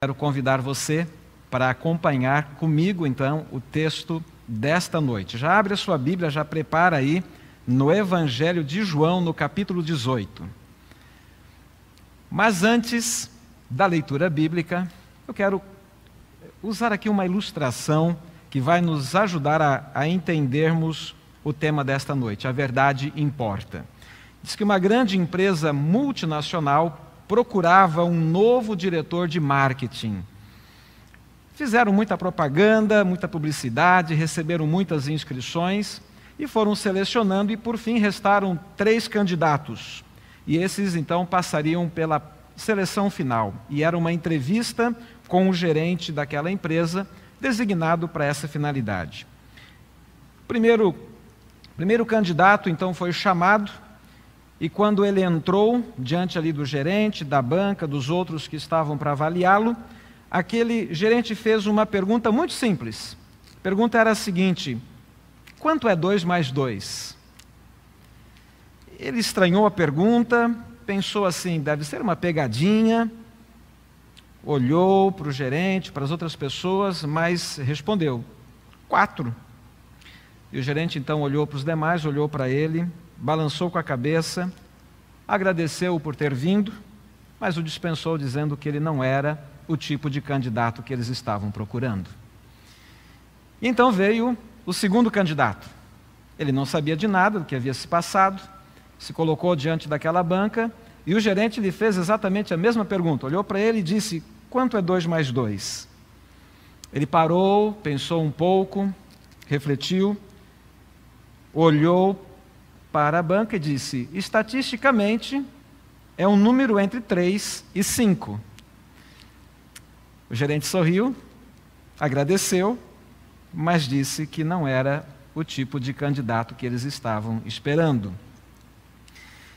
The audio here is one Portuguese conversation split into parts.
Quero convidar você para acompanhar comigo então o texto desta noite. Já abre a sua Bíblia, já prepara aí no Evangelho de João, no capítulo 18. Mas antes da leitura bíblica, eu quero usar aqui uma ilustração que vai nos ajudar a, a entendermos o tema desta noite: A Verdade Importa. Diz que uma grande empresa multinacional procurava um novo diretor de marketing. Fizeram muita propaganda, muita publicidade, receberam muitas inscrições e foram selecionando, e por fim restaram três candidatos. E esses então passariam pela seleção final. E era uma entrevista com o gerente daquela empresa, designado para essa finalidade. O primeiro primeiro candidato então foi chamado e quando ele entrou diante ali do gerente, da banca, dos outros que estavam para avaliá-lo, aquele gerente fez uma pergunta muito simples. A pergunta era a seguinte: quanto é dois mais dois Ele estranhou a pergunta, pensou assim: deve ser uma pegadinha. Olhou para o gerente, para as outras pessoas, mas respondeu: quatro. E o gerente então olhou para os demais, olhou para ele, balançou com a cabeça, agradeceu por ter vindo, mas o dispensou dizendo que ele não era o tipo de candidato que eles estavam procurando. E então veio o segundo candidato. Ele não sabia de nada do que havia se passado, se colocou diante daquela banca e o gerente lhe fez exatamente a mesma pergunta. Olhou para ele e disse: Quanto é dois mais dois?" Ele parou, pensou um pouco, refletiu olhou para a banca e disse: estatisticamente, é um número entre 3 e 5. O gerente sorriu, agradeceu, mas disse que não era o tipo de candidato que eles estavam esperando.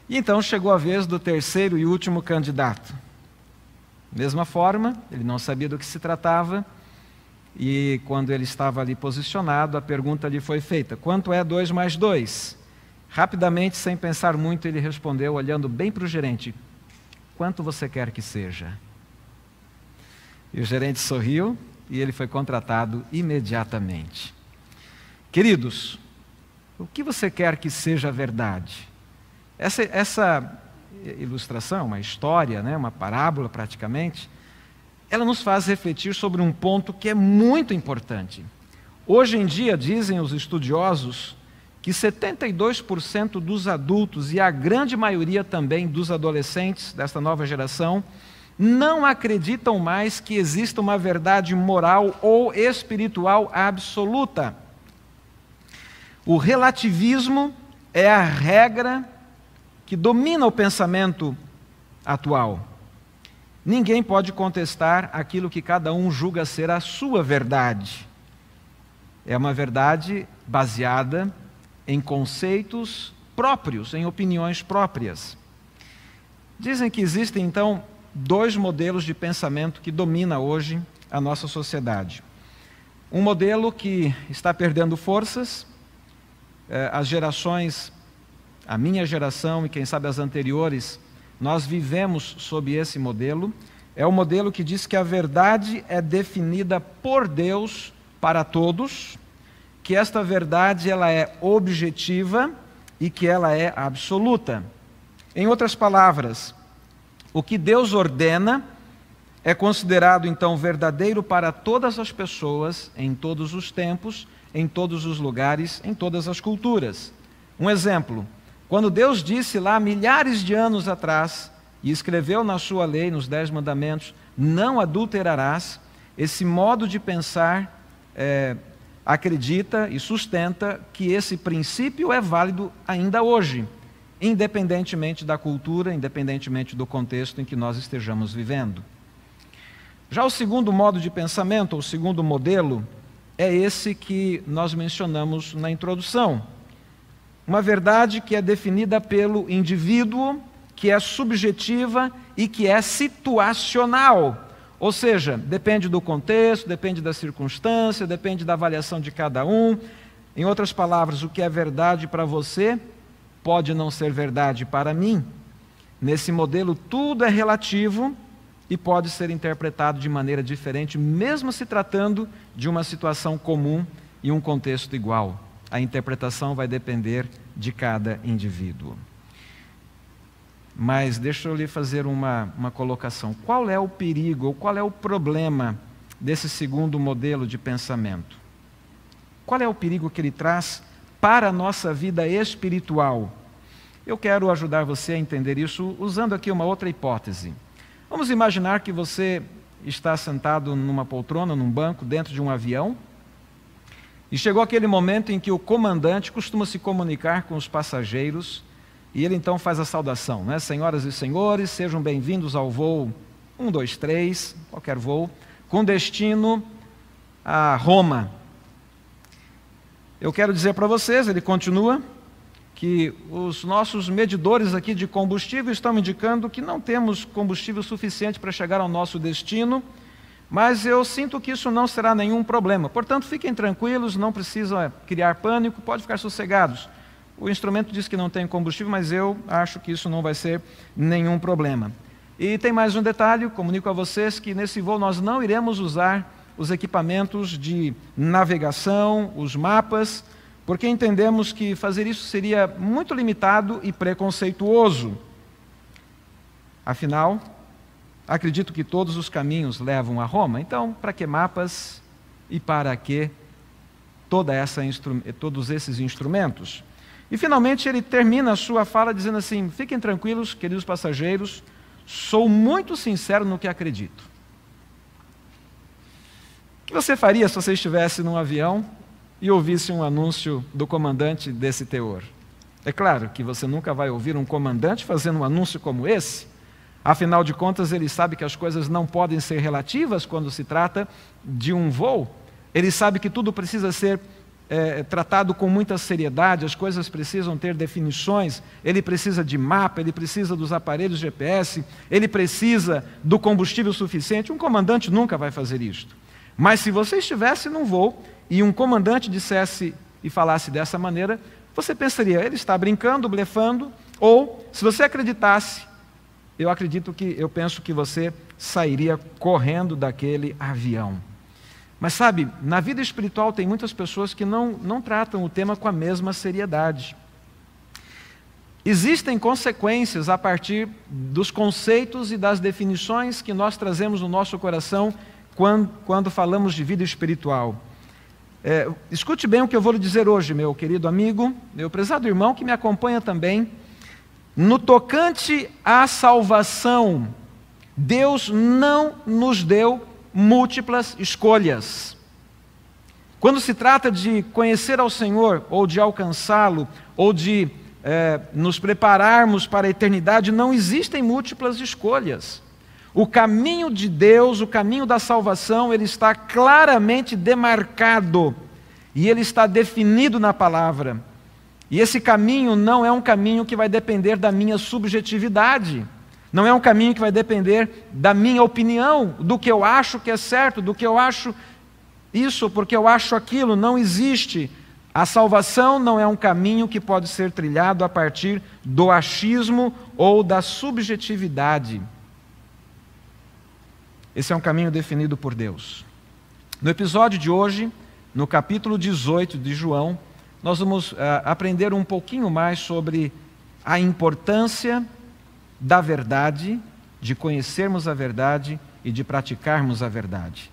E então chegou a vez do terceiro e último candidato. Mesma forma, ele não sabia do que se tratava e quando ele estava ali posicionado, a pergunta lhe foi feita: Quanto é 2 mais 2? Rapidamente, sem pensar muito, ele respondeu, olhando bem para o gerente: Quanto você quer que seja? E o gerente sorriu e ele foi contratado imediatamente. Queridos, o que você quer que seja verdade? Essa, essa ilustração, uma história, né, uma parábola praticamente, ela nos faz refletir sobre um ponto que é muito importante. Hoje em dia, dizem os estudiosos, que 72% dos adultos e a grande maioria também dos adolescentes desta nova geração não acreditam mais que exista uma verdade moral ou espiritual absoluta. O relativismo é a regra que domina o pensamento atual. Ninguém pode contestar aquilo que cada um julga ser a sua verdade. É uma verdade baseada em conceitos próprios, em opiniões próprias. Dizem que existem, então, dois modelos de pensamento que domina hoje a nossa sociedade. Um modelo que está perdendo forças, eh, as gerações, a minha geração e quem sabe as anteriores, nós vivemos sob esse modelo. É o modelo que diz que a verdade é definida por Deus para todos, que esta verdade ela é objetiva e que ela é absoluta. Em outras palavras, o que Deus ordena é considerado então verdadeiro para todas as pessoas, em todos os tempos, em todos os lugares, em todas as culturas. Um exemplo: quando Deus disse lá milhares de anos atrás, e escreveu na sua lei, nos Dez Mandamentos, não adulterarás, esse modo de pensar é, acredita e sustenta que esse princípio é válido ainda hoje, independentemente da cultura, independentemente do contexto em que nós estejamos vivendo. Já o segundo modo de pensamento, o segundo modelo, é esse que nós mencionamos na introdução. Uma verdade que é definida pelo indivíduo, que é subjetiva e que é situacional. Ou seja, depende do contexto, depende da circunstância, depende da avaliação de cada um. Em outras palavras, o que é verdade para você pode não ser verdade para mim. Nesse modelo, tudo é relativo e pode ser interpretado de maneira diferente, mesmo se tratando de uma situação comum e um contexto igual a interpretação vai depender de cada indivíduo. Mas deixa eu lhe fazer uma, uma colocação. Qual é o perigo, ou qual é o problema desse segundo modelo de pensamento? Qual é o perigo que ele traz para a nossa vida espiritual? Eu quero ajudar você a entender isso usando aqui uma outra hipótese. Vamos imaginar que você está sentado numa poltrona, num banco, dentro de um avião, e chegou aquele momento em que o comandante costuma se comunicar com os passageiros e ele então faz a saudação, né? Senhoras e senhores, sejam bem-vindos ao voo 123, qualquer voo, com destino a Roma. Eu quero dizer para vocês, ele continua, que os nossos medidores aqui de combustível estão indicando que não temos combustível suficiente para chegar ao nosso destino mas eu sinto que isso não será nenhum problema. Portanto, fiquem tranquilos, não precisam é, criar pânico, pode ficar sossegados. O instrumento diz que não tem combustível, mas eu acho que isso não vai ser nenhum problema. E tem mais um detalhe, comunico a vocês que nesse voo nós não iremos usar os equipamentos de navegação, os mapas, porque entendemos que fazer isso seria muito limitado e preconceituoso. Afinal, Acredito que todos os caminhos levam a Roma, então, para que mapas e para que toda essa todos esses instrumentos? E finalmente ele termina a sua fala dizendo assim: Fiquem tranquilos, queridos passageiros, sou muito sincero no que acredito. O que você faria se você estivesse num avião e ouvisse um anúncio do comandante desse teor? É claro que você nunca vai ouvir um comandante fazendo um anúncio como esse, Afinal de contas, ele sabe que as coisas não podem ser relativas quando se trata de um voo. Ele sabe que tudo precisa ser é, tratado com muita seriedade, as coisas precisam ter definições, ele precisa de mapa, ele precisa dos aparelhos GPS, ele precisa do combustível suficiente. Um comandante nunca vai fazer isto. Mas se você estivesse num voo e um comandante dissesse e falasse dessa maneira, você pensaria, ele está brincando, blefando, ou se você acreditasse eu acredito que, eu penso que você sairia correndo daquele avião. Mas sabe, na vida espiritual tem muitas pessoas que não, não tratam o tema com a mesma seriedade. Existem consequências a partir dos conceitos e das definições que nós trazemos no nosso coração quando, quando falamos de vida espiritual. É, escute bem o que eu vou lhe dizer hoje, meu querido amigo, meu prezado irmão que me acompanha também no tocante à salvação, Deus não nos deu múltiplas escolhas. Quando se trata de conhecer ao Senhor, ou de alcançá-lo, ou de é, nos prepararmos para a eternidade, não existem múltiplas escolhas. O caminho de Deus, o caminho da salvação, ele está claramente demarcado e ele está definido na palavra. E esse caminho não é um caminho que vai depender da minha subjetividade, não é um caminho que vai depender da minha opinião, do que eu acho que é certo, do que eu acho isso, porque eu acho aquilo, não existe. A salvação não é um caminho que pode ser trilhado a partir do achismo ou da subjetividade. Esse é um caminho definido por Deus. No episódio de hoje, no capítulo 18 de João, nós vamos uh, aprender um pouquinho mais sobre a importância da verdade, de conhecermos a verdade e de praticarmos a verdade.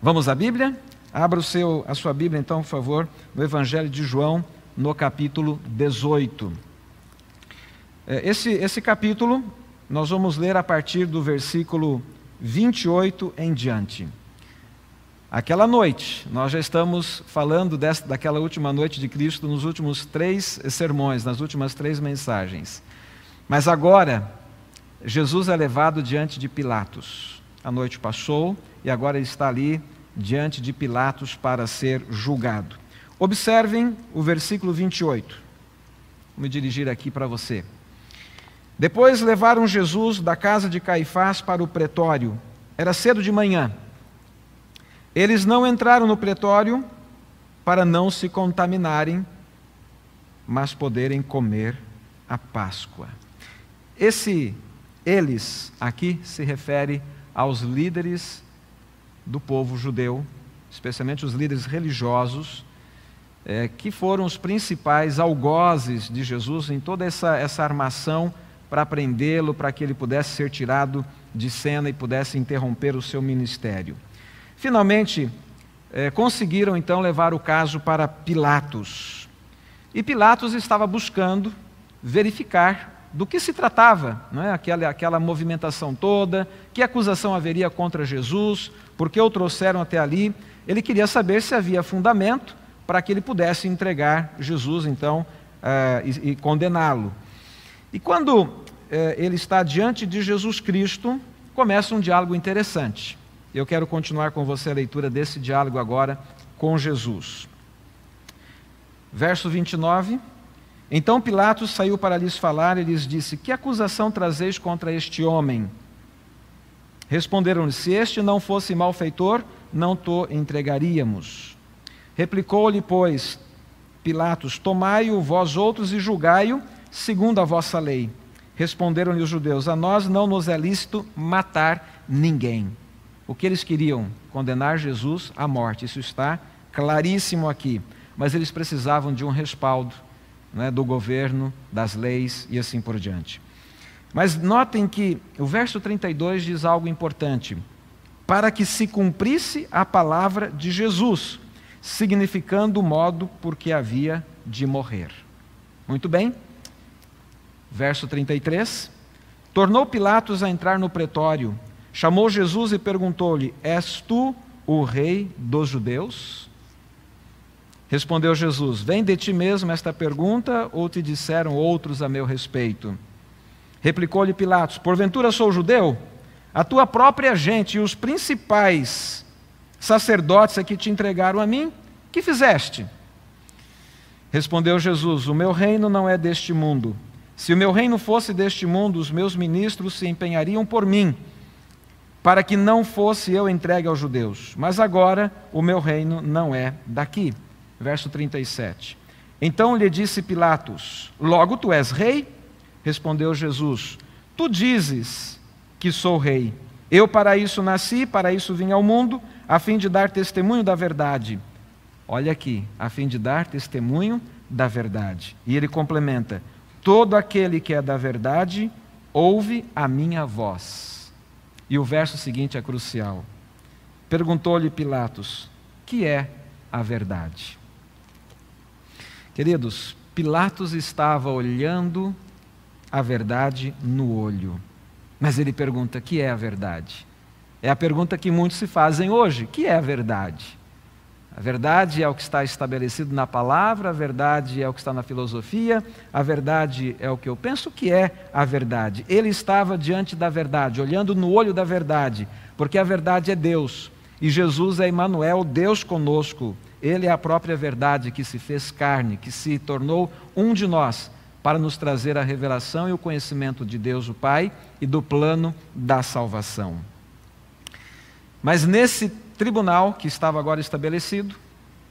Vamos à Bíblia? Abra o seu, a sua Bíblia, então, por favor, no Evangelho de João, no capítulo 18. Eh, esse, esse capítulo nós vamos ler a partir do versículo 28 em diante. Aquela noite, nós já estamos falando dessa, daquela última noite de Cristo nos últimos três sermões, nas últimas três mensagens. Mas agora, Jesus é levado diante de Pilatos. A noite passou e agora ele está ali diante de Pilatos para ser julgado. Observem o versículo 28. Vou me dirigir aqui para você. Depois levaram Jesus da casa de Caifás para o pretório. Era cedo de manhã. Eles não entraram no pretório para não se contaminarem, mas poderem comer a Páscoa. Esse eles aqui se refere aos líderes do povo judeu, especialmente os líderes religiosos, é, que foram os principais algozes de Jesus em toda essa, essa armação para prendê-lo, para que ele pudesse ser tirado de cena e pudesse interromper o seu ministério. Finalmente, é, conseguiram então levar o caso para Pilatos. E Pilatos estava buscando verificar do que se tratava, não é? aquela, aquela movimentação toda, que acusação haveria contra Jesus, por que o trouxeram até ali. Ele queria saber se havia fundamento para que ele pudesse entregar Jesus, então, eh, e, e condená-lo. E quando eh, ele está diante de Jesus Cristo, começa um diálogo interessante. Eu quero continuar com você a leitura desse diálogo agora com Jesus. Verso 29. Então Pilatos saiu para lhes falar e lhes disse: Que acusação trazeis contra este homem? Responderam-lhe: Se este não fosse malfeitor, não to entregaríamos. Replicou-lhe, pois, Pilatos: Tomai-o vós outros e julgai-o segundo a vossa lei. Responderam-lhe os judeus: A nós não nos é lícito matar ninguém. O que eles queriam? Condenar Jesus à morte. Isso está claríssimo aqui. Mas eles precisavam de um respaldo né, do governo, das leis e assim por diante. Mas notem que o verso 32 diz algo importante. Para que se cumprisse a palavra de Jesus, significando o modo por que havia de morrer. Muito bem. Verso 33. Tornou Pilatos a entrar no pretório Chamou Jesus e perguntou-lhe: És tu o rei dos judeus? Respondeu Jesus: Vem de ti mesmo esta pergunta, ou te disseram outros a meu respeito? Replicou-lhe Pilatos: Porventura sou judeu? A tua própria gente e os principais sacerdotes é que te entregaram a mim? Que fizeste? Respondeu Jesus: O meu reino não é deste mundo. Se o meu reino fosse deste mundo, os meus ministros se empenhariam por mim para que não fosse eu entregue aos judeus. Mas agora o meu reino não é daqui. Verso 37. Então lhe disse Pilatos: Logo tu és rei? Respondeu Jesus: Tu dizes que sou rei. Eu para isso nasci, para isso vim ao mundo, a fim de dar testemunho da verdade. Olha aqui, a fim de dar testemunho da verdade. E ele complementa: Todo aquele que é da verdade ouve a minha voz. E o verso seguinte é crucial. Perguntou-lhe Pilatos: que é a verdade? Queridos, Pilatos estava olhando a verdade no olho. Mas ele pergunta: que é a verdade? É a pergunta que muitos se fazem hoje: que é a verdade? A verdade é o que está estabelecido na palavra, a verdade é o que está na filosofia, a verdade é o que eu penso que é a verdade. Ele estava diante da verdade, olhando no olho da verdade, porque a verdade é Deus. E Jesus é Emmanuel, Deus conosco. Ele é a própria verdade que se fez carne, que se tornou um de nós, para nos trazer a revelação e o conhecimento de Deus, o Pai, e do plano da salvação. Mas nesse tribunal que estava agora estabelecido,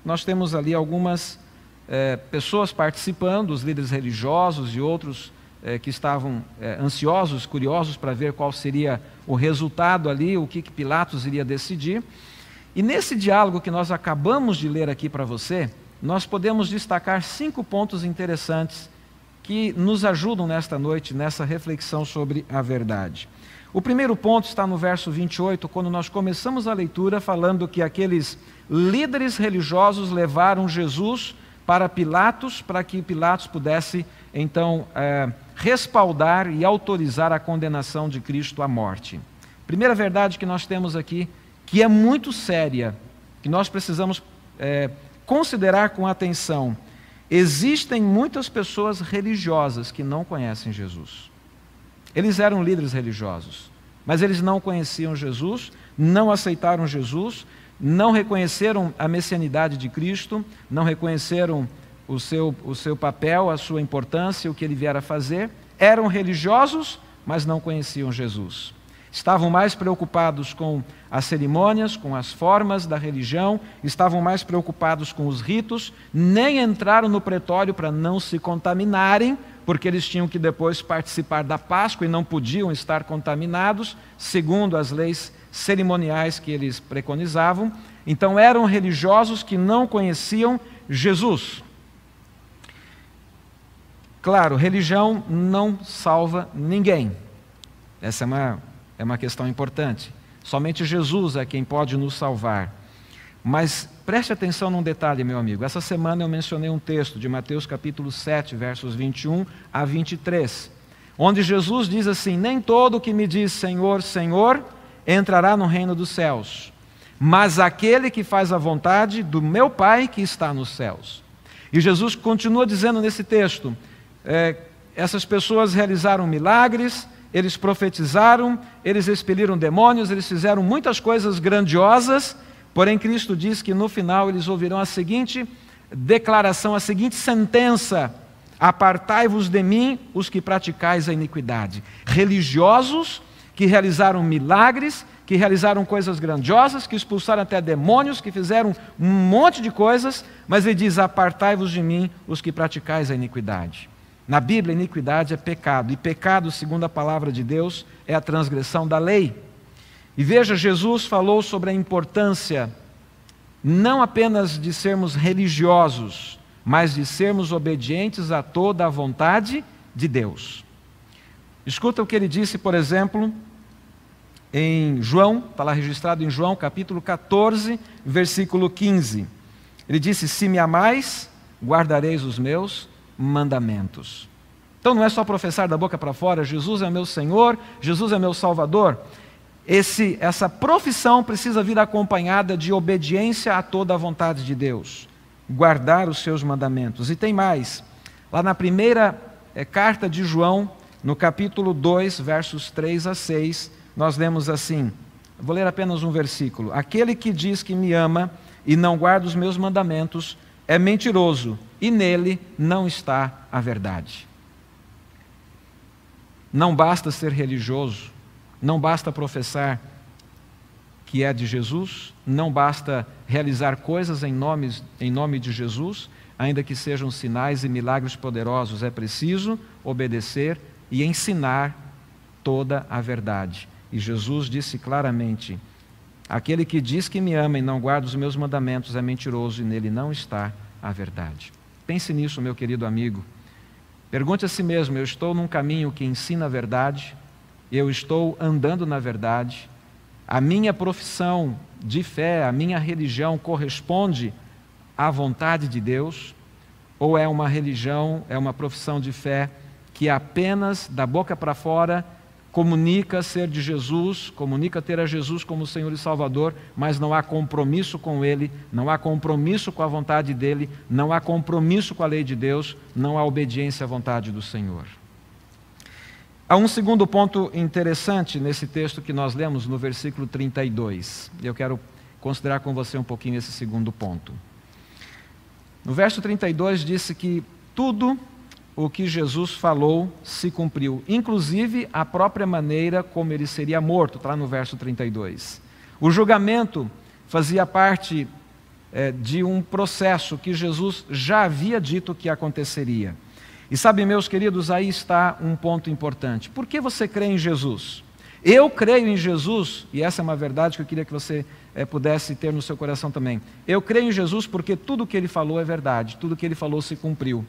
nós temos ali algumas eh, pessoas participando, os líderes religiosos e outros eh, que estavam eh, ansiosos, curiosos para ver qual seria o resultado ali, o que, que Pilatos iria decidir. E nesse diálogo que nós acabamos de ler aqui para você, nós podemos destacar cinco pontos interessantes que nos ajudam nesta noite, nessa reflexão sobre a verdade. O primeiro ponto está no verso 28, quando nós começamos a leitura falando que aqueles líderes religiosos levaram Jesus para Pilatos, para que Pilatos pudesse então é, respaldar e autorizar a condenação de Cristo à morte. Primeira verdade que nós temos aqui, que é muito séria, que nós precisamos é, considerar com atenção: existem muitas pessoas religiosas que não conhecem Jesus. Eles eram líderes religiosos, mas eles não conheciam Jesus, não aceitaram Jesus, não reconheceram a messianidade de Cristo, não reconheceram o seu, o seu papel, a sua importância, o que ele viera fazer. Eram religiosos, mas não conheciam Jesus. Estavam mais preocupados com as cerimônias, com as formas da religião, estavam mais preocupados com os ritos, nem entraram no pretório para não se contaminarem porque eles tinham que depois participar da Páscoa e não podiam estar contaminados, segundo as leis cerimoniais que eles preconizavam. Então eram religiosos que não conheciam Jesus. Claro, religião não salva ninguém. Essa é uma, é uma questão importante. Somente Jesus é quem pode nos salvar. Mas Preste atenção num detalhe, meu amigo. Essa semana eu mencionei um texto de Mateus capítulo 7, versos 21 a 23, onde Jesus diz assim: Nem todo que me diz Senhor, Senhor entrará no reino dos céus, mas aquele que faz a vontade do meu Pai que está nos céus. E Jesus continua dizendo nesse texto: é, essas pessoas realizaram milagres, eles profetizaram, eles expeliram demônios, eles fizeram muitas coisas grandiosas Porém, Cristo diz que no final eles ouvirão a seguinte declaração, a seguinte sentença: Apartai-vos de mim, os que praticais a iniquidade. Religiosos que realizaram milagres, que realizaram coisas grandiosas, que expulsaram até demônios, que fizeram um monte de coisas, mas ele diz: Apartai-vos de mim, os que praticais a iniquidade. Na Bíblia, iniquidade é pecado, e pecado, segundo a palavra de Deus, é a transgressão da lei. E veja, Jesus falou sobre a importância não apenas de sermos religiosos, mas de sermos obedientes a toda a vontade de Deus. Escuta o que ele disse, por exemplo, em João, está lá registrado em João, capítulo 14, versículo 15. Ele disse: Se me amais, guardareis os meus mandamentos. Então não é só professar da boca para fora, Jesus é meu Senhor, Jesus é meu Salvador. Esse, essa profissão precisa vir acompanhada de obediência a toda a vontade de Deus, guardar os seus mandamentos. E tem mais, lá na primeira é, carta de João, no capítulo 2, versos 3 a 6, nós lemos assim: vou ler apenas um versículo. Aquele que diz que me ama e não guarda os meus mandamentos é mentiroso, e nele não está a verdade. Não basta ser religioso, não basta professar que é de Jesus, não basta realizar coisas em nome, em nome de Jesus, ainda que sejam sinais e milagres poderosos, é preciso obedecer e ensinar toda a verdade. E Jesus disse claramente: Aquele que diz que me ama e não guarda os meus mandamentos é mentiroso e nele não está a verdade. Pense nisso, meu querido amigo. Pergunte a si mesmo: eu estou num caminho que ensina a verdade? eu estou andando na verdade, a minha profissão de fé, a minha religião corresponde à vontade de Deus, ou é uma religião, é uma profissão de fé que apenas da boca para fora comunica ser de Jesus, comunica ter a Jesus como Senhor e Salvador, mas não há compromisso com Ele, não há compromisso com a vontade dEle, não há compromisso com a lei de Deus, não há obediência à vontade do Senhor. Há um segundo ponto interessante nesse texto que nós lemos no versículo 32. Eu quero considerar com você um pouquinho esse segundo ponto. No verso 32 disse que tudo o que Jesus falou se cumpriu, inclusive a própria maneira como ele seria morto, está no verso 32. O julgamento fazia parte é, de um processo que Jesus já havia dito que aconteceria. E sabe, meus queridos, aí está um ponto importante. Por que você crê em Jesus? Eu creio em Jesus, e essa é uma verdade que eu queria que você é, pudesse ter no seu coração também. Eu creio em Jesus porque tudo o que ele falou é verdade, tudo o que ele falou se cumpriu.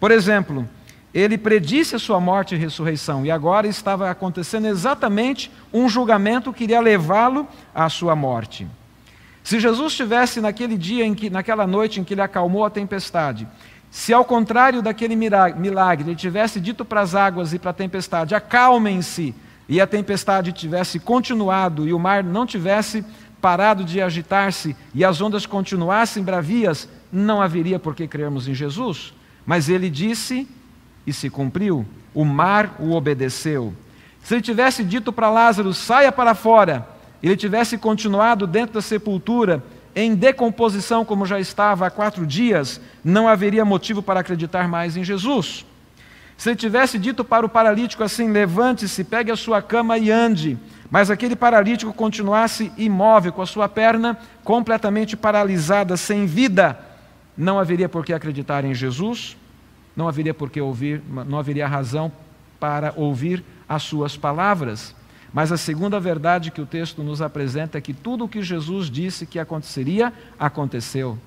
Por exemplo, ele predisse a sua morte e ressurreição, e agora estava acontecendo exatamente um julgamento que iria levá-lo à sua morte. Se Jesus estivesse naquele dia, em que, naquela noite em que ele acalmou a tempestade, se ao contrário daquele milagre, ele tivesse dito para as águas e para a tempestade: acalmem-se, e a tempestade tivesse continuado e o mar não tivesse parado de agitar-se e as ondas continuassem bravias, não haveria por que crermos em Jesus. Mas ele disse e se cumpriu: o mar o obedeceu. Se ele tivesse dito para Lázaro: saia para fora, ele tivesse continuado dentro da sepultura, em decomposição como já estava há quatro dias, não haveria motivo para acreditar mais em Jesus. Se ele tivesse dito para o paralítico assim: levante-se, pegue a sua cama e ande, mas aquele paralítico continuasse imóvel, com a sua perna completamente paralisada, sem vida, não haveria por que acreditar em Jesus, não haveria por que ouvir, não haveria razão para ouvir as suas palavras. Mas a segunda verdade que o texto nos apresenta é que tudo o que Jesus disse que aconteceria, aconteceu.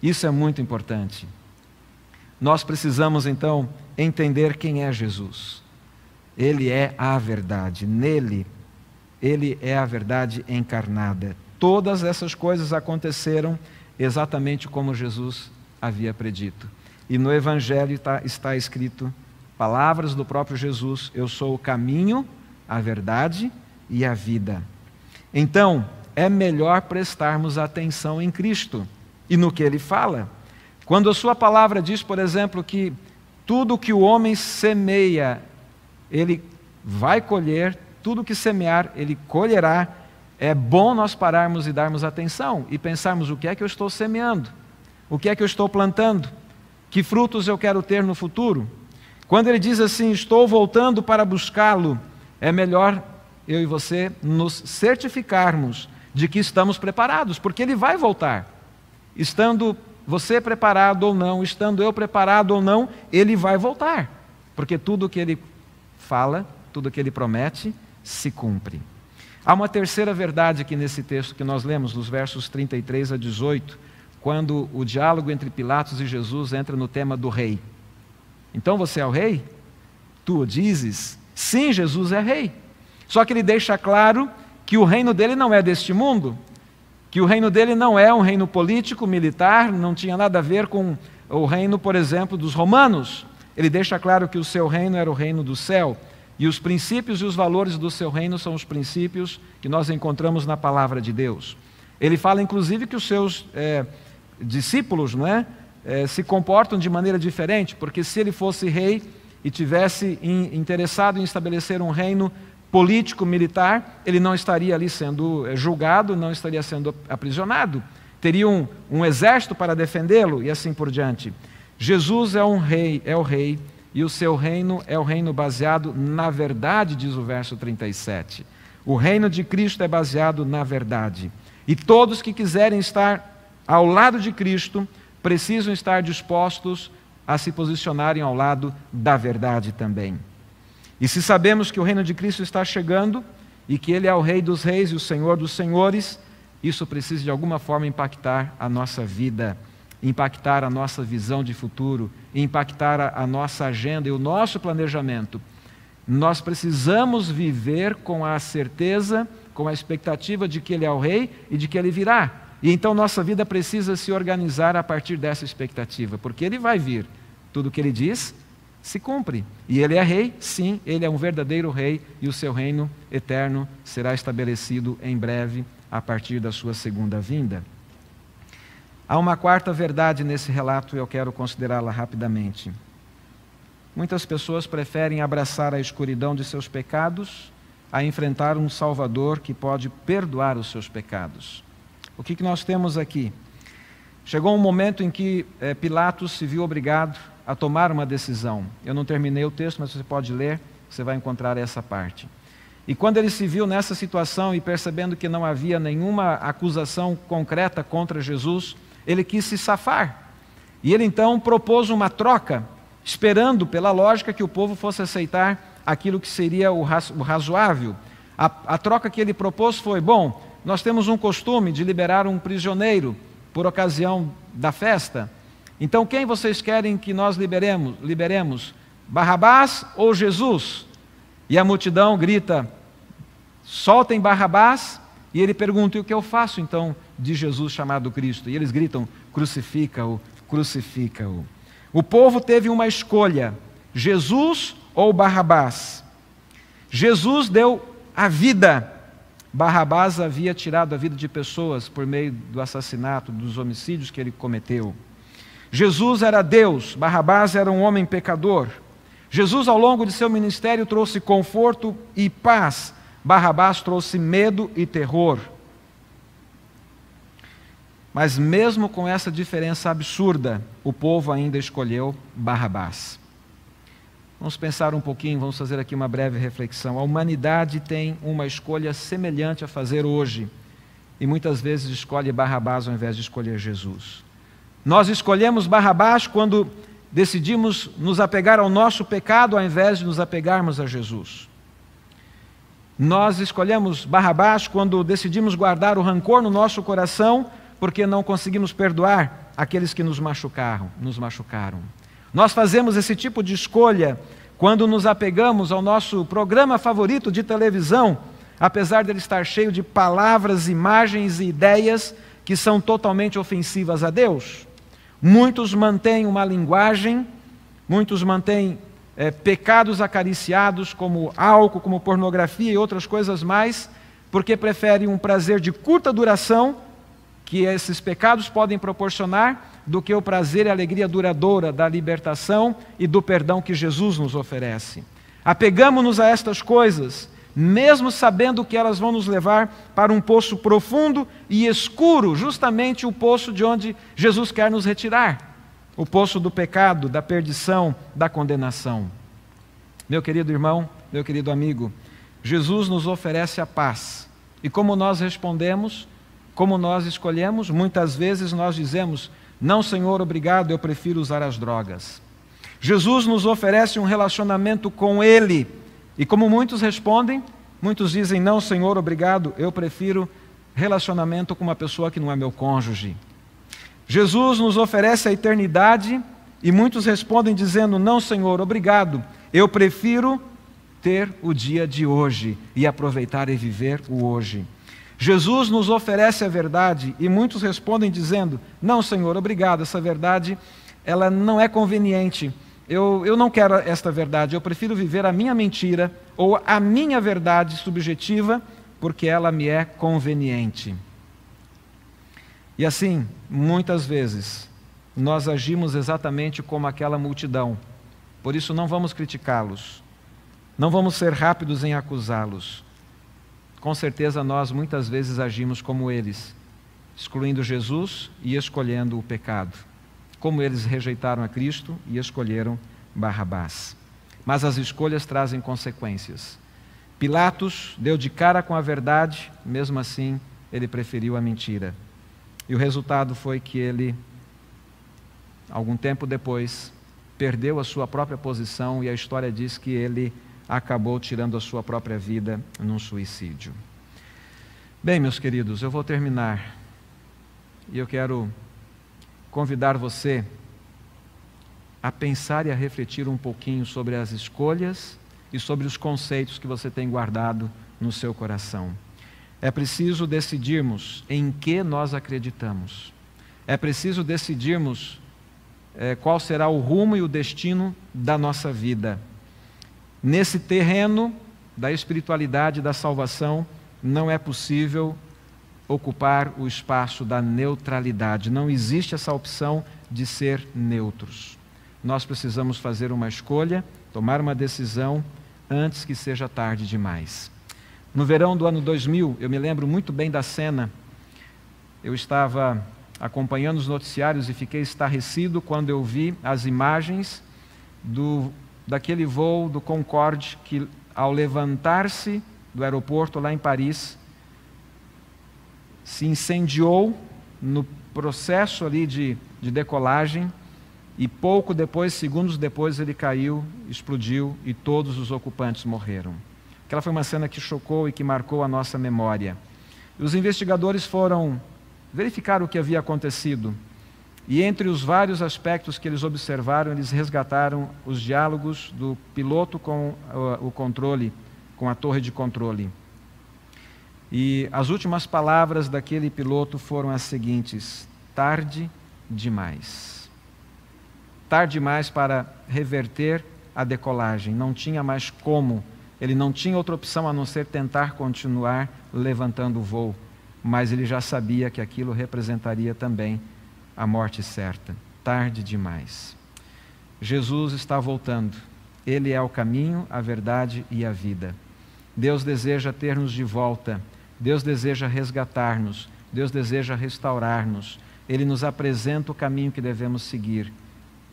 Isso é muito importante. Nós precisamos então entender quem é Jesus. Ele é a verdade, nele, ele é a verdade encarnada. Todas essas coisas aconteceram exatamente como Jesus havia predito. E no Evangelho está, está escrito, palavras do próprio Jesus: Eu sou o caminho, a verdade e a vida. Então, é melhor prestarmos atenção em Cristo e no que ele fala. Quando a sua palavra diz, por exemplo, que tudo que o homem semeia, ele vai colher, tudo que semear, ele colherá. É bom nós pararmos e darmos atenção e pensarmos o que é que eu estou semeando, o que é que eu estou plantando, que frutos eu quero ter no futuro. Quando ele diz assim: Estou voltando para buscá-lo, é melhor eu e você nos certificarmos de que estamos preparados, porque ele vai voltar. Estando você preparado ou não, estando eu preparado ou não, ele vai voltar, porque tudo o que ele fala, tudo o que ele promete, se cumpre. Há uma terceira verdade aqui nesse texto que nós lemos, nos versos 33 a 18, quando o diálogo entre Pilatos e Jesus entra no tema do rei. Então você é o rei? Tu o dizes? Sim, Jesus é rei. Só que ele deixa claro que o reino dele não é deste mundo, que o reino dele não é um reino político, militar, não tinha nada a ver com o reino, por exemplo, dos romanos. Ele deixa claro que o seu reino era o reino do céu. E os princípios e os valores do seu reino são os princípios que nós encontramos na palavra de Deus. Ele fala, inclusive, que os seus é, discípulos não é, é, se comportam de maneira diferente, porque se ele fosse rei, e tivesse interessado em estabelecer um reino político militar, ele não estaria ali sendo eh, julgado, não estaria sendo aprisionado. Teria um, um exército para defendê-lo e assim por diante. Jesus é um rei, é o rei, e o seu reino é o reino baseado na verdade, diz o verso 37. O reino de Cristo é baseado na verdade. E todos que quiserem estar ao lado de Cristo precisam estar dispostos a se posicionarem ao lado da verdade também. E se sabemos que o reino de Cristo está chegando e que ele é o Rei dos Reis e o Senhor dos Senhores, isso precisa de alguma forma impactar a nossa vida, impactar a nossa visão de futuro, impactar a nossa agenda e o nosso planejamento. Nós precisamos viver com a certeza, com a expectativa de que Ele é o Rei e de que Ele virá. E então nossa vida precisa se organizar a partir dessa expectativa, porque Ele vai vir tudo o que ele diz se cumpre. E ele é rei, sim, ele é um verdadeiro rei e o seu reino eterno será estabelecido em breve a partir da sua segunda vinda. Há uma quarta verdade nesse relato e eu quero considerá-la rapidamente. Muitas pessoas preferem abraçar a escuridão de seus pecados a enfrentar um Salvador que pode perdoar os seus pecados. O que, que nós temos aqui? Chegou um momento em que é, Pilatos se viu obrigado a tomar uma decisão. Eu não terminei o texto, mas você pode ler, você vai encontrar essa parte. E quando ele se viu nessa situação e percebendo que não havia nenhuma acusação concreta contra Jesus, ele quis se safar. E ele então propôs uma troca, esperando pela lógica que o povo fosse aceitar aquilo que seria o, razoável. A, a troca que ele propôs foi: bom, nós temos um costume de liberar um prisioneiro por ocasião da festa. Então, quem vocês querem que nós liberemos? liberemos? Barrabás ou Jesus? E a multidão grita: soltem Barrabás. E ele pergunta: e o que eu faço então de Jesus chamado Cristo? E eles gritam: crucifica-o, crucifica-o. O povo teve uma escolha: Jesus ou Barrabás. Jesus deu a vida. Barrabás havia tirado a vida de pessoas por meio do assassinato, dos homicídios que ele cometeu. Jesus era Deus, Barrabás era um homem pecador. Jesus, ao longo de seu ministério, trouxe conforto e paz, Barrabás trouxe medo e terror. Mas, mesmo com essa diferença absurda, o povo ainda escolheu Barrabás. Vamos pensar um pouquinho, vamos fazer aqui uma breve reflexão. A humanidade tem uma escolha semelhante a fazer hoje e muitas vezes escolhe Barrabás ao invés de escolher Jesus. Nós escolhemos Barrabás quando decidimos nos apegar ao nosso pecado ao invés de nos apegarmos a Jesus. Nós escolhemos Barrabás quando decidimos guardar o rancor no nosso coração porque não conseguimos perdoar aqueles que nos machucaram, nos machucaram. Nós fazemos esse tipo de escolha quando nos apegamos ao nosso programa favorito de televisão, apesar dele estar cheio de palavras, imagens e ideias que são totalmente ofensivas a Deus. Muitos mantêm uma linguagem, muitos mantêm é, pecados acariciados, como álcool, como pornografia e outras coisas mais, porque preferem um prazer de curta duração, que esses pecados podem proporcionar, do que o prazer e a alegria duradoura da libertação e do perdão que Jesus nos oferece. Apegamos-nos a estas coisas mesmo sabendo que elas vão nos levar para um poço profundo e escuro, justamente o poço de onde Jesus quer nos retirar o poço do pecado, da perdição, da condenação. Meu querido irmão, meu querido amigo, Jesus nos oferece a paz. E como nós respondemos, como nós escolhemos, muitas vezes nós dizemos: Não, Senhor, obrigado, eu prefiro usar as drogas. Jesus nos oferece um relacionamento com Ele e como muitos respondem, muitos dizem: Não, Senhor, obrigado, eu prefiro relacionamento com uma pessoa que não é meu cônjuge. Jesus nos oferece a eternidade e muitos respondem dizendo: Não, Senhor, obrigado, eu prefiro ter o dia de hoje e aproveitar e viver o hoje. Jesus nos oferece a verdade e muitos respondem dizendo: Não, Senhor, obrigado, essa verdade ela não é conveniente eu, eu não quero esta verdade, eu prefiro viver a minha mentira ou a minha verdade subjetiva, porque ela me é conveniente. E assim, muitas vezes, nós agimos exatamente como aquela multidão, por isso não vamos criticá-los, não vamos ser rápidos em acusá-los. Com certeza, nós muitas vezes agimos como eles, excluindo Jesus e escolhendo o pecado como eles rejeitaram a Cristo e escolheram Barrabás. Mas as escolhas trazem consequências. Pilatos deu de cara com a verdade, mesmo assim, ele preferiu a mentira. E o resultado foi que ele, algum tempo depois, perdeu a sua própria posição e a história diz que ele acabou tirando a sua própria vida num suicídio. Bem, meus queridos, eu vou terminar. E eu quero convidar você a pensar e a refletir um pouquinho sobre as escolhas e sobre os conceitos que você tem guardado no seu coração. É preciso decidirmos em que nós acreditamos. É preciso decidirmos é, qual será o rumo e o destino da nossa vida. Nesse terreno da espiritualidade da salvação, não é possível ocupar o espaço da neutralidade. Não existe essa opção de ser neutros. Nós precisamos fazer uma escolha, tomar uma decisão antes que seja tarde demais. No verão do ano 2000, eu me lembro muito bem da cena. Eu estava acompanhando os noticiários e fiquei estarrecido quando eu vi as imagens do, daquele voo do Concorde que, ao levantar-se do aeroporto lá em Paris, se incendiou no processo ali de, de decolagem e pouco depois, segundos depois, ele caiu, explodiu e todos os ocupantes morreram. Aquela foi uma cena que chocou e que marcou a nossa memória. Os investigadores foram verificar o que havia acontecido. E entre os vários aspectos que eles observaram, eles resgataram os diálogos do piloto com ah, o controle, com a torre de controle. E as últimas palavras daquele piloto foram as seguintes: tarde demais. Tarde demais para reverter a decolagem, não tinha mais como, ele não tinha outra opção a não ser tentar continuar levantando o voo, mas ele já sabia que aquilo representaria também a morte certa. Tarde demais. Jesus está voltando, ele é o caminho, a verdade e a vida. Deus deseja ter-nos de volta Deus deseja resgatar-nos, Deus deseja restaurar-nos. Ele nos apresenta o caminho que devemos seguir.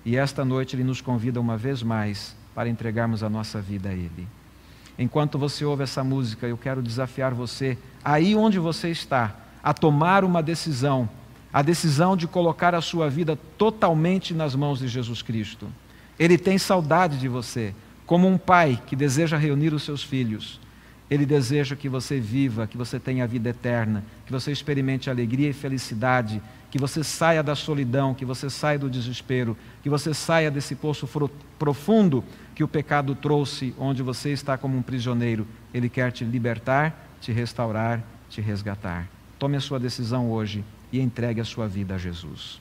E esta noite ele nos convida uma vez mais para entregarmos a nossa vida a ele. Enquanto você ouve essa música, eu quero desafiar você, aí onde você está, a tomar uma decisão, a decisão de colocar a sua vida totalmente nas mãos de Jesus Cristo. Ele tem saudade de você, como um pai que deseja reunir os seus filhos. Ele deseja que você viva, que você tenha a vida eterna, que você experimente alegria e felicidade, que você saia da solidão, que você saia do desespero, que você saia desse poço profundo que o pecado trouxe, onde você está como um prisioneiro. Ele quer te libertar, te restaurar, te resgatar. Tome a sua decisão hoje e entregue a sua vida a Jesus.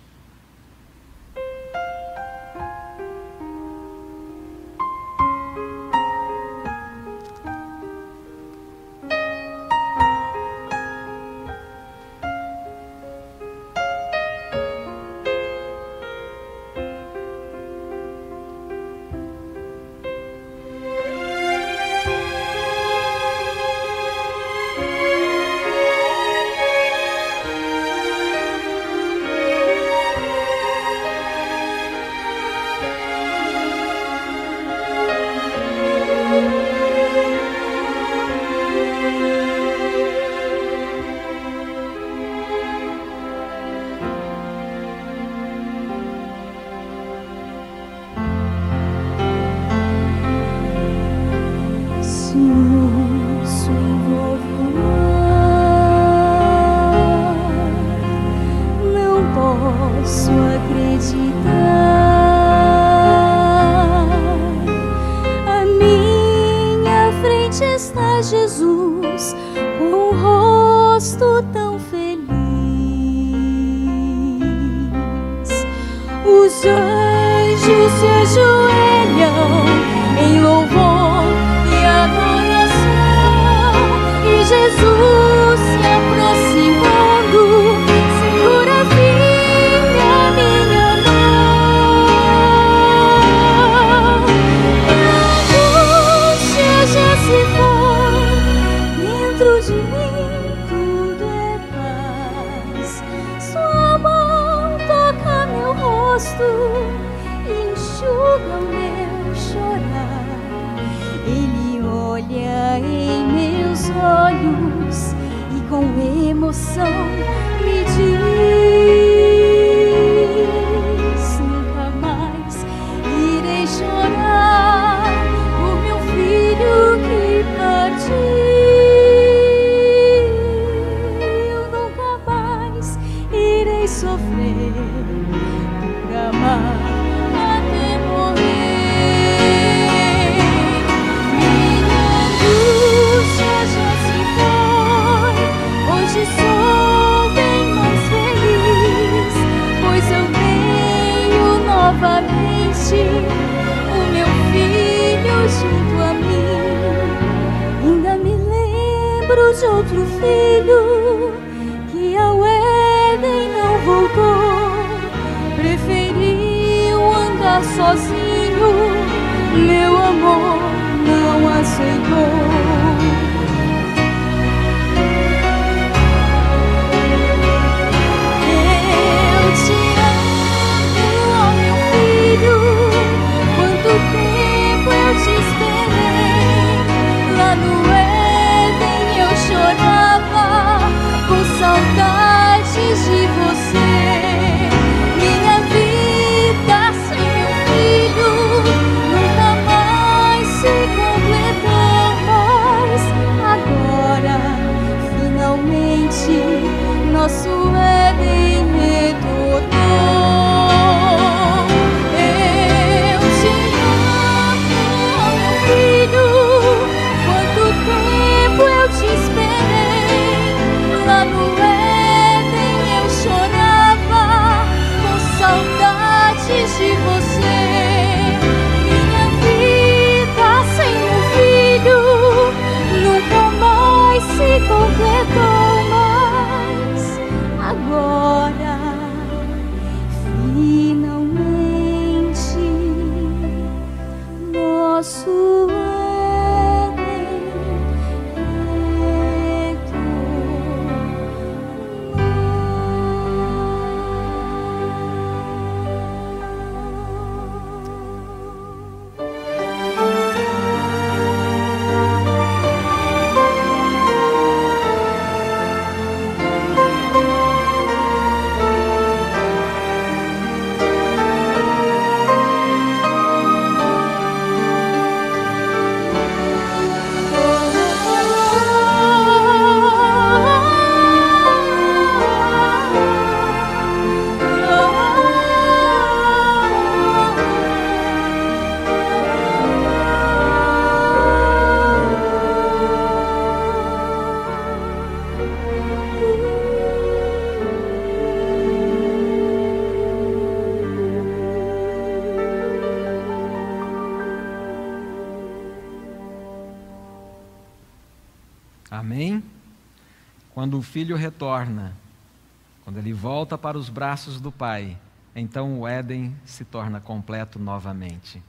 volta para os braços do Pai, então o Éden se torna completo novamente.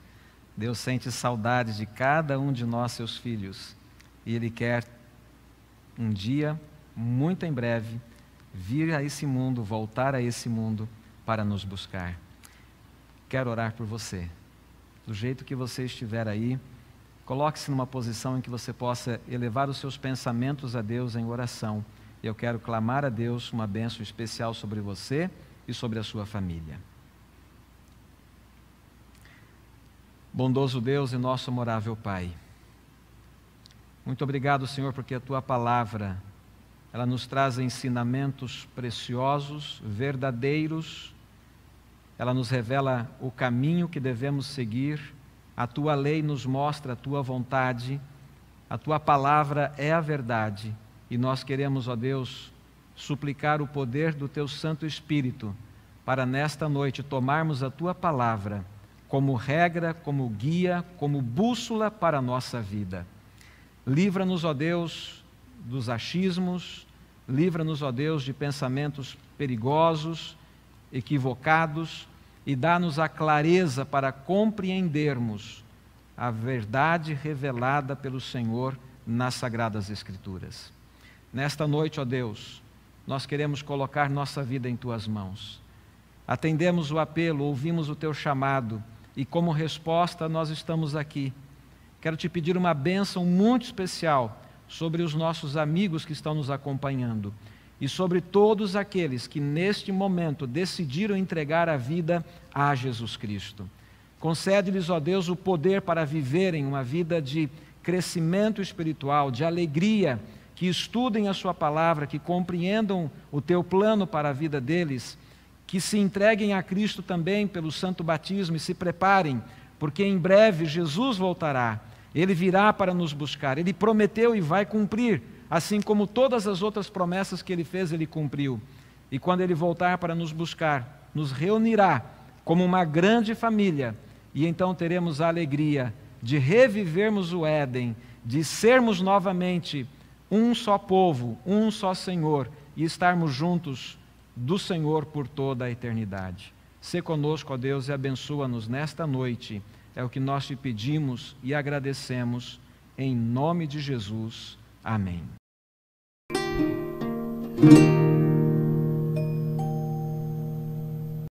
Deus sente saudade de cada um de nós, seus filhos, e Ele quer um dia, muito em breve, vir a esse mundo, voltar a esse mundo para nos buscar. Quero orar por você. Do jeito que você estiver aí, coloque-se numa posição em que você possa elevar os seus pensamentos a Deus em oração. E eu quero clamar a Deus uma bênção especial sobre você e sobre a sua família. Bondoso Deus e nosso amorável Pai. Muito obrigado, Senhor, porque a tua palavra ela nos traz ensinamentos preciosos, verdadeiros. Ela nos revela o caminho que devemos seguir. A tua lei nos mostra a tua vontade. A tua palavra é a verdade. E nós queremos, ó Deus, suplicar o poder do Teu Santo Espírito para nesta noite tomarmos a Tua palavra como regra, como guia, como bússola para a nossa vida. Livra-nos, ó Deus, dos achismos, livra-nos, ó Deus, de pensamentos perigosos, equivocados e dá-nos a clareza para compreendermos a verdade revelada pelo Senhor nas Sagradas Escrituras. Nesta noite, ó Deus, nós queremos colocar nossa vida em tuas mãos. Atendemos o apelo, ouvimos o teu chamado e, como resposta, nós estamos aqui. Quero te pedir uma bênção muito especial sobre os nossos amigos que estão nos acompanhando e sobre todos aqueles que neste momento decidiram entregar a vida a Jesus Cristo. Concede-lhes, ó Deus, o poder para viverem uma vida de crescimento espiritual, de alegria que estudem a Sua palavra, que compreendam o Teu plano para a vida deles, que se entreguem a Cristo também pelo santo batismo e se preparem, porque em breve Jesus voltará, Ele virá para nos buscar, Ele prometeu e vai cumprir, assim como todas as outras promessas que Ele fez, Ele cumpriu. E quando Ele voltar para nos buscar, nos reunirá como uma grande família, e então teremos a alegria de revivermos o Éden, de sermos novamente um só povo, um só Senhor, e estarmos juntos do Senhor por toda a eternidade. Se conosco, ó Deus, e abençoa-nos nesta noite. É o que nós te pedimos e agradecemos. Em nome de Jesus. Amém.